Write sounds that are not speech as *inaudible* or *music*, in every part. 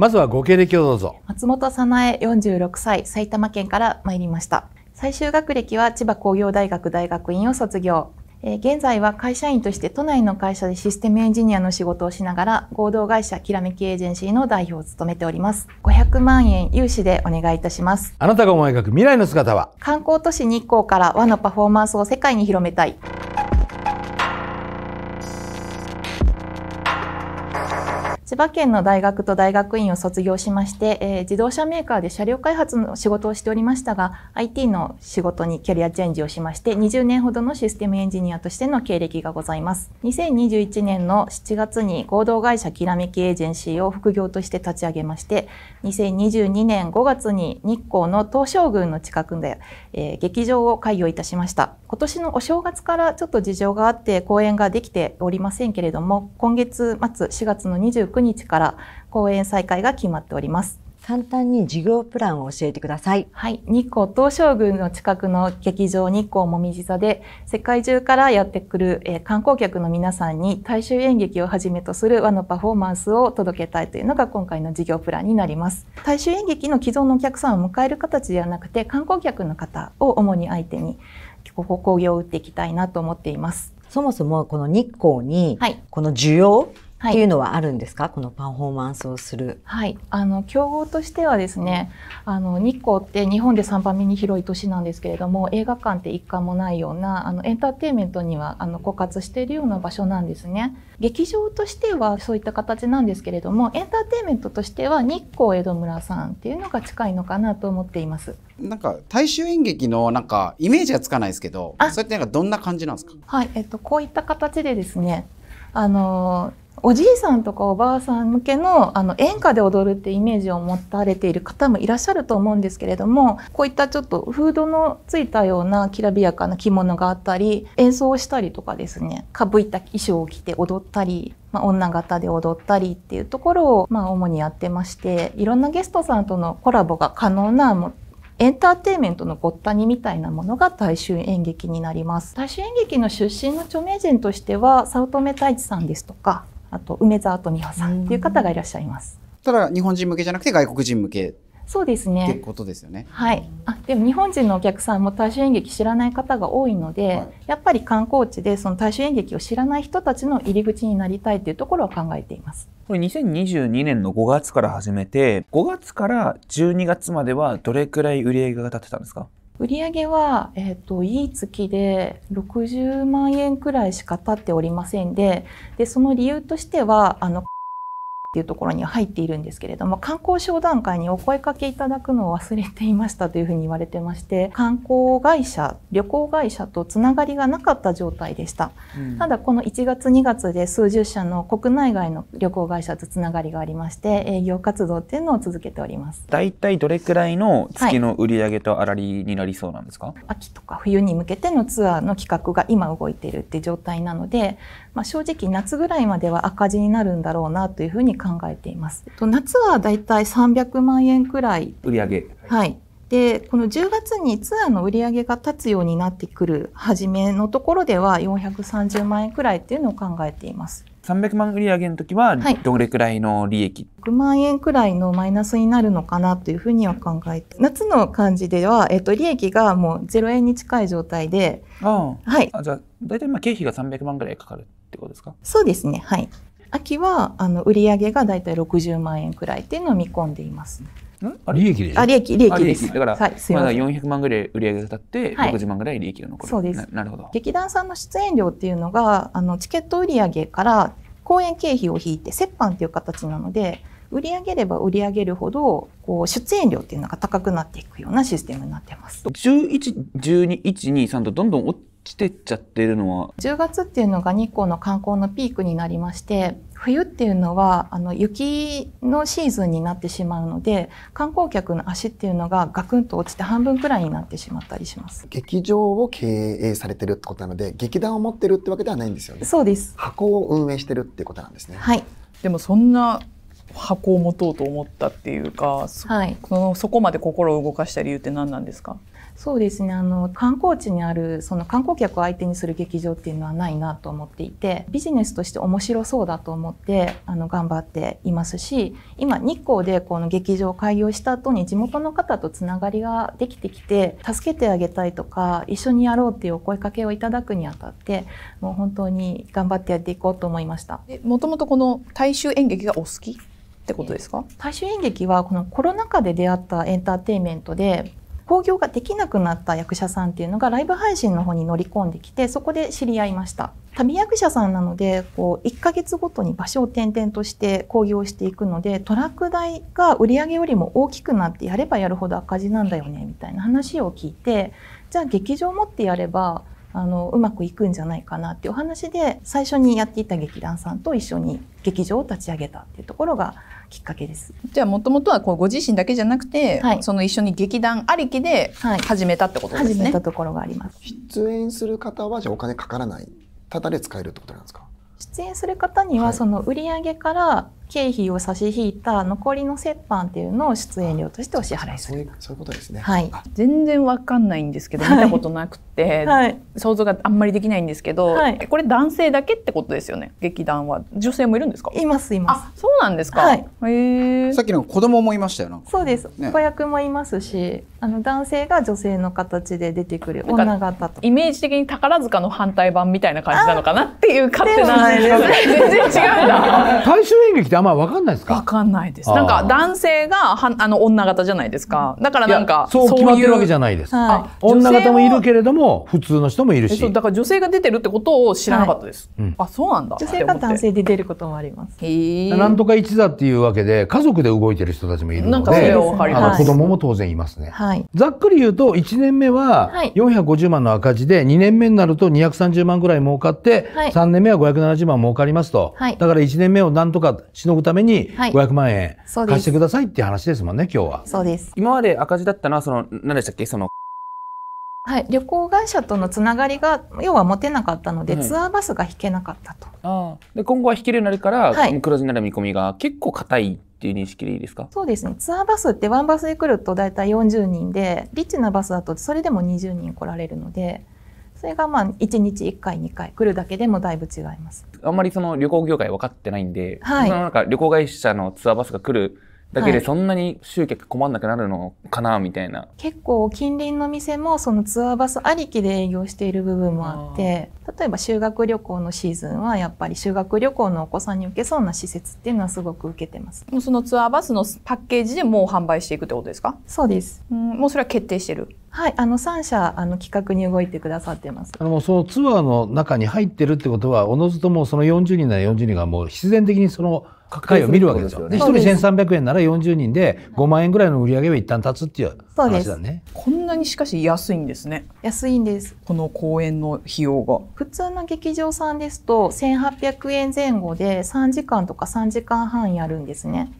まずはご経歴をどうぞ。松本早苗46歳、埼玉県から参りました。最終学歴は千葉工業大学大学院を卒業。え現在は会社員として都内の会社でシステムエンジニアの仕事をしながら合同会社きらめきエージェンシーの代表を務めております。500万円融資でお願いいたします。あなたが思い描く未来の姿は観光都市日光から和のパフォーマンスを世界に広めたい。千葉県の大学と大学院を卒業しまして、えー、自動車メーカーで車両開発の仕事をしておりましたが、IT の仕事にキャリアチェンジをしまして、20年ほどのシステムエンジニアとしての経歴がございます。2021年の7月に合同会社きらめきエージェンシーを副業として立ち上げまして、2022年5月に日光の東照宮の近くで、えー、劇場を開業いたしました。今年のお正月からちょっと事情があって公演ができておりませんけれども、今月末4月の29 19日から講演再開が決まっております。簡単に事業プランを教えてください。はい。日光東照宮の近くの劇場日光もみじ座で、世界中からやってくる、えー、観光客の皆さんに大衆演劇をはじめとする和のパフォーマンスを届けたいというのが今回の事業プランになります。大衆演劇の既存のお客さんを迎える形ではなくて、観光客の方を主に相手に、ここ工業を打っていきたいなと思っています。そもそもこの日光に、この需要、っていうのはあるんですか、このパフォーマンスをする。はい、あの競合としてはですねあの日光って日本で3番目に広い都市なんですけれども映画館って一貫もないようなあのエンターテインメントにはあの枯渇しているような場所なんですね。劇場としてはそういった形なんですけれどもエンターテインメントとしては日光江戸村さんっていうのが近いのかなと思っています。なんか大衆演劇のなんかイメージがつかないですけど、それってなんかどんな感じなんですか。はい、えっとこういった形でですね、あのおじいさんとかおばあさん向けのあの演歌で踊るってイメージを持たれている方もいらっしゃると思うんですけれどもこういったちょっとフードのついたようなきらびやかな着物があったり演奏をしたりとかですねかぶいた衣装を着て踊ったりまあ、女形で踊ったりっていうところを、まあ、主にやってましていろんなゲストさんとのコラボが可能なエンターテインメントのごったにみたいなものが大衆演劇になります大衆演劇の出身の著名人としては早乙女太一さんですとかあと梅沢富美穂さんっていう方がいらっしゃいます。ただ日本人向けじゃなくて外国人向けそうですね。ってことですよね。はい。あ、でも日本人のお客さんも大衆演劇知らない方が多いので、はい、やっぱり観光地でその大衆演劇を知らない人たちの入り口になりたいというところを考えています。これ2022年の5月から始めて、5月から12月まではどれくらい売り上げが立ってたんですか？売上は、えっ、ー、と、いい月で60万円くらいしか経っておりませんで、で、その理由としては、あの、っていうところに入っているんですけれども観光商談会にお声かけいただくのを忘れていましたというふうに言われてまして観光会社旅行会社とつながりがなかった状態でした、うん、ただこの1月2月で数十社の国内外の旅行会社とつながりがありまして営業活動っていうのを続けております大体どれくらいの月の売上と粗利になりそうなんですか、はい、秋とか冬に向けてのツアーの企画が今動いてるって状態なので、まあ、正直夏ぐらいまでは赤字になるんだろうなというふうに考えています。と夏はだいたい300万円くらい売上はいでこの10月にツアーの売り上げが立つようになってくる初めのところでは430万円くらいっていうのを考えています。300万売り上げの時はどれくらいの利益、はい、?6 万円くらいのマイナスになるのかなというふうには考えて夏の感じでは、えっと、利益がもう0円に近い状態であ、はい、あじゃあ大体まあ経費が300万ぐらいかかるってことですかそうですねはい秋はあの売上がだいたい60万円くらいっていうのを見込んでいます。あ利益です。あ利益利益ですだから、はい、すまだ四百万ぐらい売上げがたって六十万ぐらい利益が残る、はい、そうですなるほど劇団さんの出演料っていうのがあのチケット売上から公演経費を引いて折半っていう形なので売り上げれば売り上げるほどこう出演料っていうのが高くなっていくようなシステムになってます十一十二一二三とどんどん来てっちゃってるのは10月っていうのが日光の観光のピークになりまして冬っていうのはあの雪のシーズンになってしまうので観光客の足っていうのがガクンと落ちて半分くらいになってしまったりします劇場を経営されてるってことなので劇団を持ってるってわけではないんですよねそうです箱を運営してるってことなんですねはいでもそんな箱を持とうと思ったっていうか、はい、そのそこまで心を動かした理由って何なんですかそうですねあの観光地にあるその観光客を相手にする劇場っていうのはないなと思っていてビジネスとして面白そうだと思ってあの頑張っていますし今日光でこの劇場を開業した後に地元の方とつながりができてきて助けてあげたいとか一緒にやろうっていうお声かけをいただくにあたってもう本当に頑張ってやっていこうと思いました。もともとこの大衆演劇がお好きってことですか大衆演劇はこのコロナ禍で出会ったエンターテインメントで興行ができなくなった役者さんっていうのがライブ配信の方に乗り込んできてそこで知り合いました旅役者さんなのでこう1ヶ月ごとに場所を転々として興行していくのでトラック代が売り上げよりも大きくなってやればやるほど赤字なんだよねみたいな話を聞いてじゃあ劇場持ってやればあのうまくいくんじゃないかなっていうお話で最初にやっていた劇団さんと一緒に劇場を立ち上げたっていうところがきっかけです。じゃあもともとはこうご自身だけじゃなくて、はい、その一緒に劇団ありきで始めたってことですね。はい、始めたところがあります。出演する方はじゃあお金かからない、ただで使えるってことなんですか。出演する方にはその売上から経費を差し引いた残りの折半っていうのを出演料としてお支払いするそういうことですね、はい、全然わかんないんですけど見たことなくて、*laughs* はい、想像があんまりできないんですけど、はい、これ男性だけってことですよね劇団は女性もいるんですかいますいますそうなんですか、はい、へさっきの子供もいましたよなそうです、ね、子役もいますしあの男性が女性の形で出てくる女型とイメージ的に宝塚の反対版みたいな感じなのかなっていう勝手な全然違うんだ *laughs* 大衆演劇あんま分かんないですか分かんないです。なんか男性がはあの女型じゃないですか。だからなんかそう決まってるわけじゃないです。はい、女型もいるけれども普通の人もいるし。だから女性が出てるってことを知らなかったです。はい、あそうなんだ。女性が男性で出ることもあります。なんとか一座っていうわけで家族で動いてる人たちもいるので、あの子供も当然いますね。はい、ざっくり言うと1年目は450万の赤字で2年目になると230万ぐらい儲かって、はい、3年目は570万儲かりますと。だから1年目をなんとかしののぐために500万円貸してくださいっていう話ですもんね、今日は。そうです。今まで赤字だったのは、その、何でしたっけ、その、はい、旅行会社とのつながりが要は持てなかったので、はい、ツアーバスが引けなかったと。あで今後は引けるようになるから、はい、黒字になる見込みが結構硬いっていう認識でいいですかそうですねツアーバスってワンバスで来ると大体40人でリッチなバスだとそれでも20人来られるのでそれがまあ1日1回2回来るだけでもだいぶ違いますあんまりその旅行業界分かってないんで、はい、そのなんか旅行会社のツアーバスが来るだけでそんなに集客困んなくなるのかなみたいな、はい、結構近隣の店もそのツアーバスありきで営業している部分もあって例えば修学旅行のシーズンはやっぱり修学旅行のお子さんに受けそうな施設っていうのはすごく受けてますもうそのツアーバスのパッケージでもう販売していくってことですかそうです、うん、もうそれは決定してるはい、あの三社あの企画に動いてくださってます。あのそのツアーの中に入ってるってことは、おのずともその四十人なら四十人がもう必然的にその会を見るわけですよ。で、ね、1人千三百円なら四十人で五万円ぐらいの売り上げは一旦立つっていう話だね。こんなにしかし安いんですね。安いんです。この公演の費用が。普通の劇場さんですと千八百円前後で三時間とか三時間半やるんですね。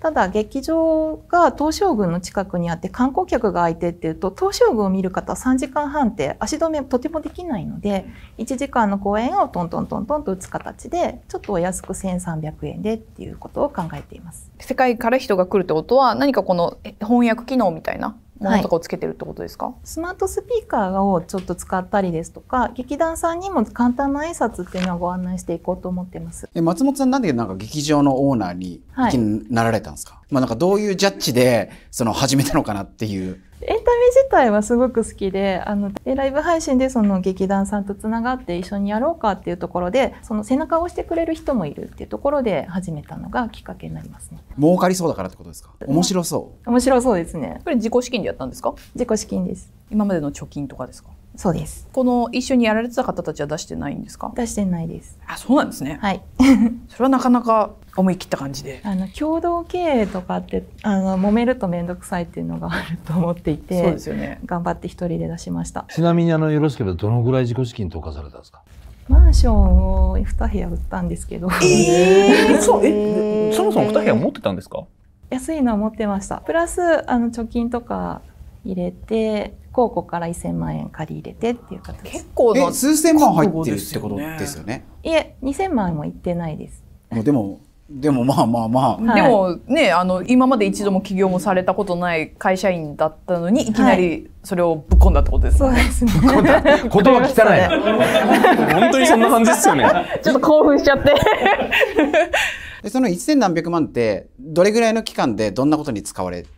ただ劇場が東照宮の近くにあって観光客が相手っていうと東照宮を見る方3時間半って足止めとてもできないので1時間の公演をトントントントンと打つ形でちょっとお安く1300円でっていうことを考えています。世界から人が来るってことは何かこの翻訳機能みたいなものとかをつけてるってことですか、はい、スマートスピーカーをちょっと使ったりですとか劇団さんにも簡単な挨拶っていうのをご案内していこうと思ってますえ松本さんなんでなんか劇場のオーナーに、はい、なられたんですかまあ、なんかどういうジャッジでその始めたのかなっていう。エンタメ自体はすごく好きで、あの、でライブ配信でその劇団さんと繋がって一緒にやろうかっていうところで、その背中を押してくれる人もいるっていうところで始めたのがきっかけになりますね。儲かりそうだからってことですか面白そう。面白そうですね。これ自己資金でやったんですか自己資金です。今までの貯金とかですかそうですこの一緒にやられてた方たちは出してないんですか出してないですあそうなんですねはい *laughs* それはなかなか思い切った感じであの共同経営とかってあの揉めると面倒くさいっていうのがあると思っていてそうですよね頑張って一人で出しましたちなみにあのよろしければどのぐらい自己資金投下されたんですかマンションを二部屋売ったんですけど、えー、*laughs* そうえそもそも二部屋持ってたんですか安いのは持ってましたプラスあの貯金とか入れて公庫から1,000万円借り入れてっていう形結構な数千万入ってるってことですよねいえ2,000万もいってないですでもでもまあまあまあ、でもねあの今まで一度も起業もされたことない会社員だったのにいきなりそれをぶっ込んだってことですね、はい、そうですね言葉汚い本当にそんな感じですよねちょっと興奮しちゃってその1,000何百万ってどれぐらいの期間でどんなことに使われて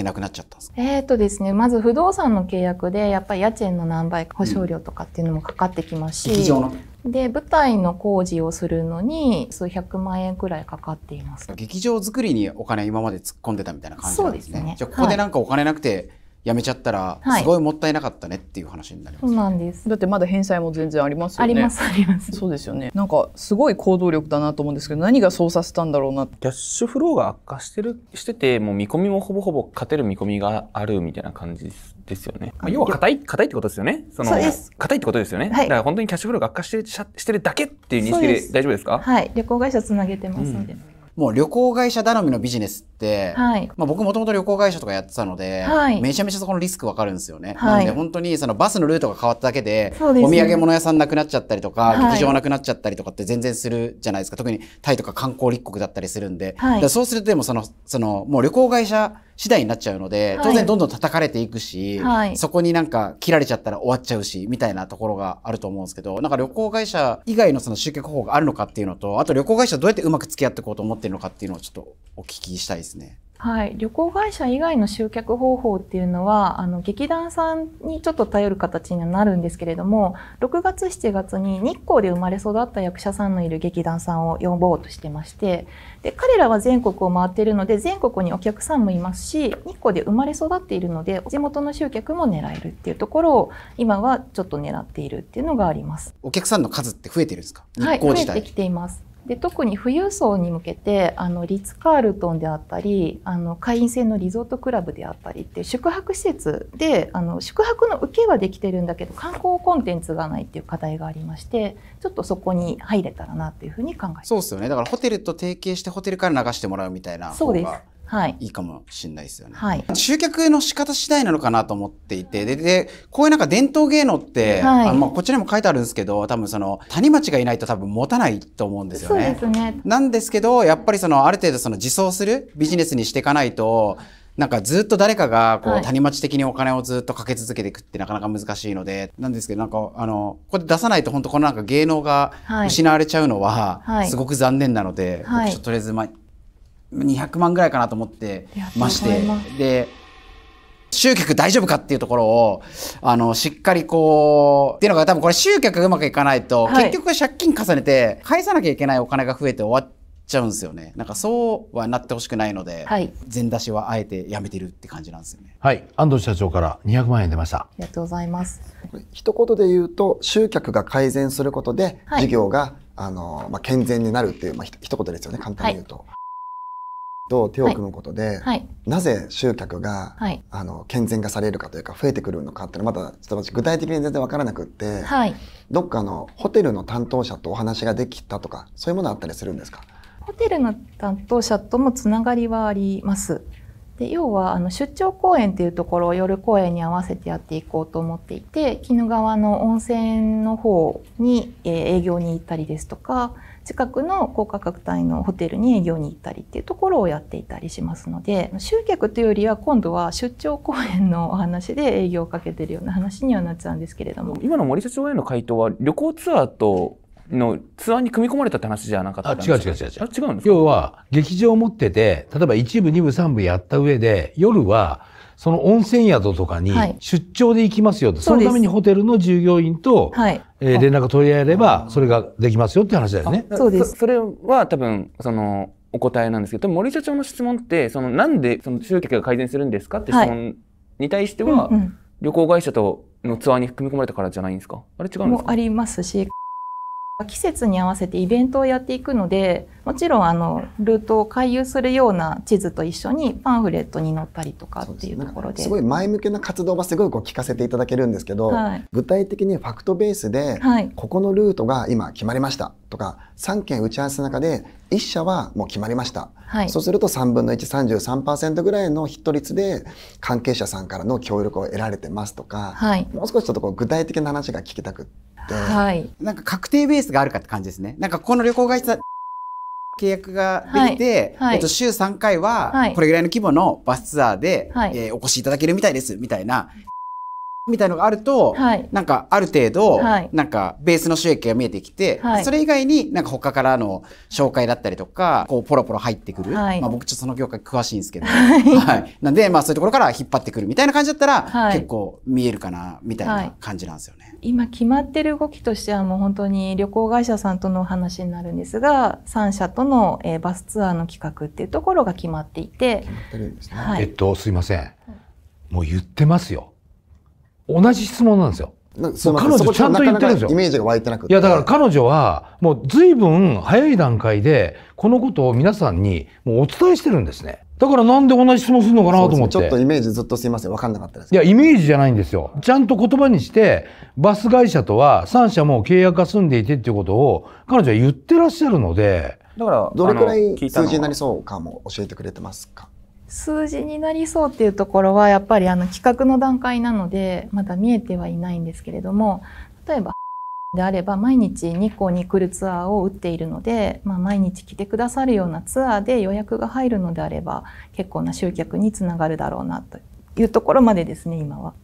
っなくなっちゃったんですかえっ、ー、とですね、まず不動産の契約で、やっぱり家賃の何倍か保証料とかっていうのもかかってきますし、うん、で、舞台の工事をするのに数百万円くらいかかっています。劇場作りにお金今まで突っ込んでたみたいな感じなんですね。そうですね。じゃあここでなんかお金なくて、はいやめちゃったら、すごいもったいなかったねっていう話になります、ね、そうなんですだってまだ返済も全然ありますよねありますありますそうですよねなんかすごい行動力だなと思うんですけど何がそうさせたんだろうなキャッシュフローが悪化してるしててもう見込みもほぼほぼ勝てる見込みがあるみたいな感じですよね、まあ、要は硬い硬いってことですよねその硬いってことですよね、はい、だから本当にキャッシュフローが悪化してしてるだけっていう認識で大丈夫ですかはい旅行会社つなげてますので、うんもう旅行会社頼みのビジネスって、はい、まあ、僕もともと旅行会社とかやってたので、はい、めちゃめちゃそこのリスクわかるんですよね。はい、なんで本当にそのバスのルートが変わっただけで、でね、お土産物屋さんなくなっちゃったりとか、劇場なくなっちゃったりとかって全然するじゃないですか。特にタイとか観光立国だったりするんで。そうするとでもその、その、もう旅行会社次第になっちゃうので、当然どんどん叩かれていくし、はい、そこになんか切られちゃったら終わっちゃうし、みたいなところがあると思うんですけど、なんか旅行会社以外のその集客方法があるのかっていうのと、あと旅行会社どうやってうまく付き合っていこうと思ってるのかっていうのをちょっとお聞きしたいですね。はい、旅行会社以外の集客方法っていうのはあの劇団さんにちょっと頼る形にはなるんですけれども6月7月に日光で生まれ育った役者さんのいる劇団さんを呼ぼうとしてましてで彼らは全国を回っているので全国にお客さんもいますし日光で生まれ育っているので地元の集客も狙えるっていうところを今はちょっと狙っているっていうのがありますお客さんの数って増えてるんですか日光自体、はい、増えてきていますで特に富裕層に向けてあのリッツ・カールトンであったりあの会員制のリゾートクラブであったりって宿泊施設であの宿泊の受けはできてるんだけど観光コンテンツがないっていう課題がありましてちょっとそこに入れたらなっていうふうに考えてそうですよねだからホテルと提携してホテルから流してもらうみたいなそうですはいいいかもしれないですよね。はい、集客の仕方次第なのかなと思っていて、で、でこういうなんか伝統芸能って、はい、あのまあこちらにも書いてあるんですけど、多分その谷町がいないと多分持たないと思うんですよね。そうですね。なんですけど、やっぱりそのある程度その自走するビジネスにしていかないと、なんかずっと誰かがこう、谷町的にお金をずっとかけ続けていくってなかなか難しいので、なんですけど、なんかあの、これ出さないと本当このなんか芸能が失われちゃうのは、すごく残念なので、い、ちょっととりあえず、ま、200万ぐらいかなと思ってましてで集客大丈夫かっていうところをあのしっかりこうっていうのが多分これ集客がうまくいかないと、はい、結局借金重ねて返さなきゃいけないお金が増えて終わっちゃうんですよねなんかそうはなってほしくないので、はい、前出しはあえてやめてるって感じなんですよねはい安藤社長から2 0万円出ましたありがとうございます一言で言うと集客が改善することで、はい、事業があの、まあ、健全になるっていう、まあ、一言ですよね簡単に言うと、はいと手を組むことで、はい、なぜ集客が、はい、あの健全化されるかというか増えてくるのかっていうのはまだちょっと具体的に全然分からなくって、はい、どっかのホテルの担当者とお話ができたとかそういうものあったりするんですかホテルの担当者ともつながりはあります。で要はあの出張公演っていうところを夜公演に合わせてやっていこうと思っていて鬼怒川の温泉の方に、え営業に行ったりですとか近くの高価格帯のホテルに営業に行ったりっていうところをやっていたりしますので集客というよりは今度は出張公演のお話で営業をかけてるような話にはなっちゃうんですけれども今の森社長への回答は旅行ツアーとのツアーに組み込まれたって話じゃなかったんですか違う違う違う違う。違うんです要は、劇場を持ってて、例えば1部、2部、3部やった上で、夜は、その温泉宿とかに出張で行きますよっはい、そのためにホテルの従業員と、はい、えー、連絡取り合えれば、それができますよって話だよね。そうです。それは多分、その、お答えなんですけど、森社長の質問って、その、なんで、その、集客が改善するんですかって質問に対しては、はいうんうん、旅行会社とのツアーに組み込まれたからじゃないんですかあれ違うんですかありますし、季節に合わせてイベントをやっていくのでもちろんあのルートを回遊するような地図と一緒にパンフレットに載ったりとかっていうところです,、ごい前向きな活動はすごいこう聞かせていただけるんですけど、はい、具体的にファクトベースで、はい、ここのルートが今決まりましたとか3件打ち合わせの中で1社はもう決まりました、はい、そうすると3分の133%ぐらいのヒット率で関係者さんからの協力を得られてますとか、もう少しちょっとこう具体的な話が聞きたくて。、はい、なんか確定ベースがあるかって感じですね。なんかこの旅行会社 *laughs* 契約ができて、はいはい、えっと、週3回はこれぐらいの規模のバスツアーで、はい、えー、お越しいただけるみたいですみたいなみたいのがあると、はい、なんかある程度、はい、なんかベースの収益が見えてきて、はい、それ以外になんか他からの紹介だったりとか、こうポロポロ入ってくる。まあ僕ちょっとその業界詳しいんですけど、はい。なんでまあそういうところから引っ張ってくるみたいな感じだったら、結構見えるかな、みたいな感じなんですよね。今決まってる動きとしてはもう本当に旅行会社さんとの話になるんですが、3社との、えバスツアーの企画っていうところが決まっていて。決まってるんですね。えっと、すいません。もう言ってますよ。同じ質問なんですよ。そ彼女ちゃんと言ってるんですよ。イメージが湧いてなくいや、だから彼女は、もう随分早い段階で、このことを皆さんにもうお伝えしてるんですね。だからなんで同じ質問するのかなと思って。ちょっとイメージずっとすいません。分かんなかったです。いや、イメージじゃないんですよ。ちゃんと言葉にして、バス会社とは3社も契約が済んでいてっていうことを、彼女は言ってらっしゃるので。だから、どれくらい数字になりそうかも教えてくれてますか数字になりそうっていうところはやっぱりあの企画の段階なのでまだ見えてはいないんですけれども例えばであれば毎日2光に来るツアーを打っているので、まあ、毎日来てくださるようなツアーで予約が入るのであれば結構な集客につながるだろうなというところまでですね今は。